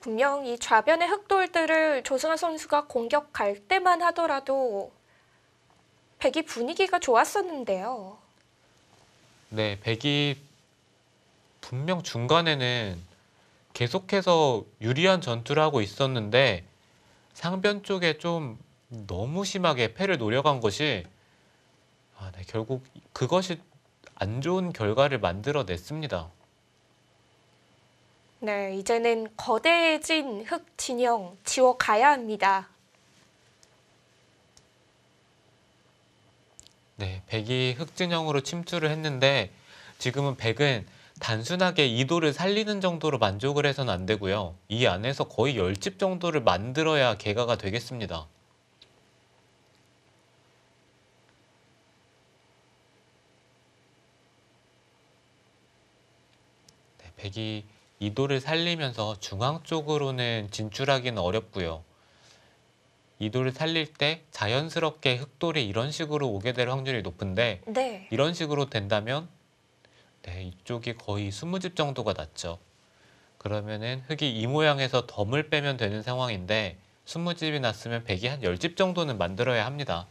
분명 이 좌변의 흑돌들을 조승환 선수가 공격할 때만 하더라도 백이 분위기가 좋았었는데요. 네, 백이 분명 중간에는 계속해서 유리한 전투를 하고 있었는데 상변 쪽에 좀 너무 심하게 패를 노려간 것이 아, 네, 결국 그것이 안 좋은 결과를 만들어냈습니다. 네, 이제는 거대해진 흙 진영 지워가야 합니다. 네, 백이 흙 진영으로 침투를 했는데 지금은 백은 단순하게 이도를 살리는 정도로 만족을 해서는 안 되고요. 이 안에서 거의 1 0집 정도를 만들어야 개가가 되겠습니다. 네, 백이 이도를 살리면서 중앙 쪽으로는 진출하기는 어렵고요. 이도를 살릴 때 자연스럽게 흑돌이 이런 식으로 오게 될 확률이 높은데 네. 이런 식으로 된다면 네, 이쪽이 거의 20집 정도가 낮죠. 그러면은 흙이 이 모양에서 덤을 빼면 되는 상황인데 20집이 났으면 100이 한 10집 정도는 만들어야 합니다.